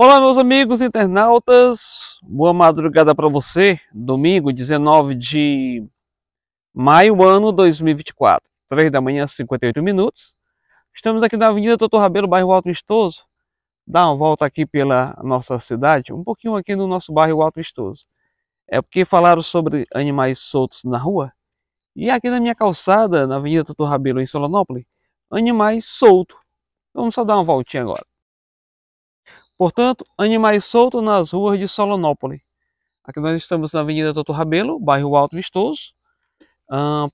Olá meus amigos internautas, boa madrugada para você, domingo 19 de maio, ano 2024, 3 da manhã, 58 minutos. Estamos aqui na Avenida Doutor Rabelo, bairro Alto Vistoso, dá uma volta aqui pela nossa cidade, um pouquinho aqui no nosso bairro Alto Vistoso. É porque falaram sobre animais soltos na rua, e aqui na minha calçada, na Avenida Doutor Rabelo, em Solonópolis, animais soltos. Vamos só dar uma voltinha agora. Portanto, animais soltos nas ruas de Solonópolis. Aqui nós estamos na Avenida Doutor Rabelo, bairro Alto Vistoso,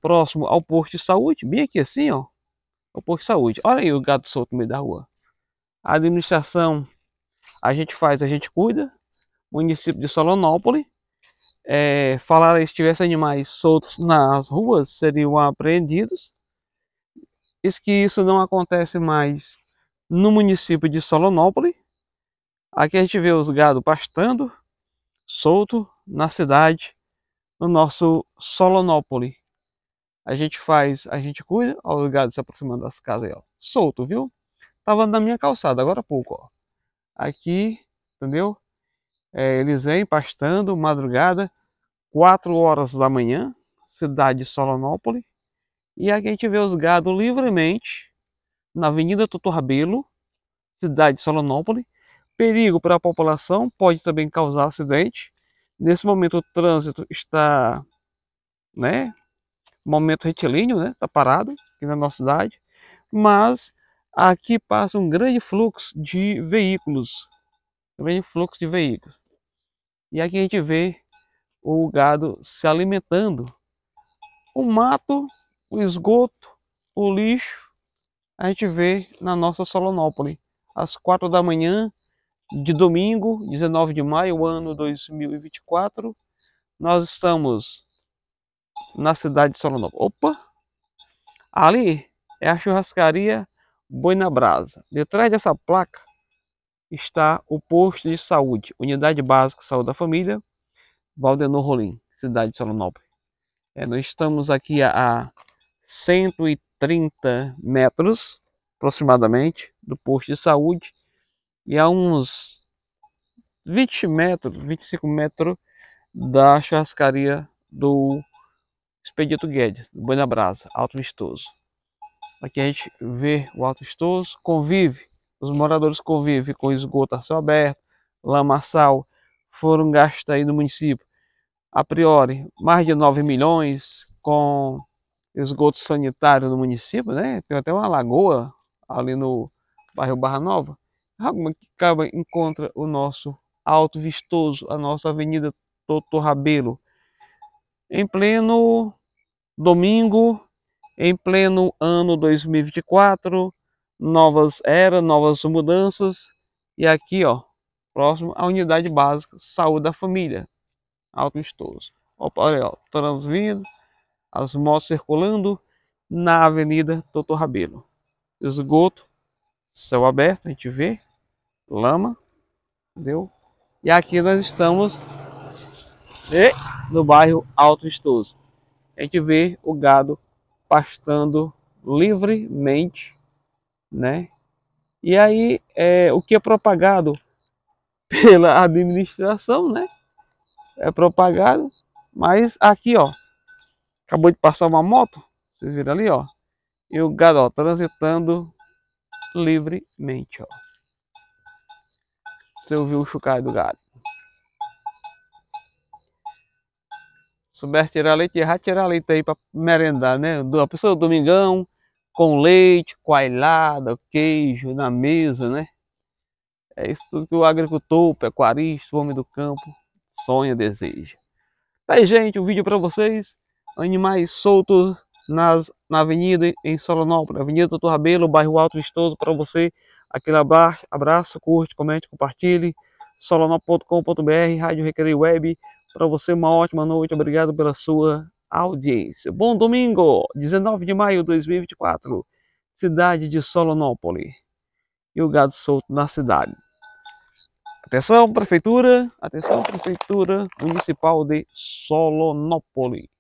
próximo ao posto de saúde, bem aqui assim, ó, é o posto de saúde. Olha aí o gato solto no meio da rua. A administração a gente faz, a gente cuida. Município de Solonópolis. É, falar se tivesse animais soltos nas ruas seriam apreendidos. Diz que isso não acontece mais no município de Solonópolis Aqui a gente vê os gado pastando, solto, na cidade, no nosso Solonópole. A gente faz, a gente cuida, olha os gados se aproximando das casas aí, ó. Solto, viu? Tava na minha calçada agora há pouco, ó. Aqui, entendeu? É, eles vêm pastando, madrugada, 4 horas da manhã, cidade de Solonópole. E aqui a gente vê os gado livremente na Avenida Tutor cidade de Solonópole perigo para a população, pode também causar acidente. Nesse momento o trânsito está, né, momento retilíneo, né, está parado aqui na nossa cidade, mas aqui passa um grande fluxo de veículos, um grande fluxo de veículos. E aqui a gente vê o gado se alimentando. O mato, o esgoto, o lixo, a gente vê na nossa Solonópole. Às quatro da manhã, de domingo, 19 de maio, ano 2024. Nós estamos na cidade de Solonópolis. Opa! Ali é a churrascaria Boi na Brasa. Detrás dessa placa está o posto de saúde, Unidade Básica de Saúde da Família, Valdenor Rolim, cidade de Solonópolis. É, nós estamos aqui a 130 metros aproximadamente do posto de saúde e a uns 20 metros, 25 metros da churrascaria do Expedito Guedes, do Buena Brasa, Alto Vistoso. Aqui a gente vê o Alto Vistoso, convive, os moradores convivem com esgoto a céu aberto, lamaçal, foram gastos aí no município, a priori, mais de 9 milhões com esgoto sanitário no município, né? Tem até uma lagoa ali no bairro Barra Nova. Raguma que acaba encontra o nosso alto vistoso, a nossa avenida Toto Rabelo, em pleno domingo, em pleno ano 2024, novas eras, novas mudanças. E aqui, ó, próximo à unidade básica Saúde da Família, alto vistoso. Olha, ó, transvindo, as motos circulando na Avenida Doutor Rabelo. Esgoto Céu aberto, a gente vê. Lama. Entendeu? E aqui nós estamos e, no bairro Alto Estoso. A gente vê o gado pastando livremente, né? E aí, é, o que é propagado pela administração, né? É propagado, mas aqui, ó, acabou de passar uma moto, vocês viram ali, ó, e o gado, ó, transitando livremente. Ó. Você ouviu o chucar do gado. Souber tirar leite, errar tirar leite aí para merendar, né? A pessoa domingão com leite, coalhada, queijo na mesa, né? É isso tudo que o agricultor, o pecuarista, o homem do campo sonha, deseja. Tá aí, gente, o um vídeo para vocês. Animais soltos na avenida em Solonópolis, Avenida Doutor Rabelo, bairro Alto Vistoso, para você. Aquele abraço, abraço curte, comente, compartilhe. Solonópolis.com.br, Rádio Recreio Web. Para você, uma ótima noite. Obrigado pela sua audiência. Bom domingo, 19 de maio de 2024, cidade de Solonópolis. E o gado solto na cidade. Atenção, Prefeitura! Atenção, Prefeitura Municipal de Solonópolis!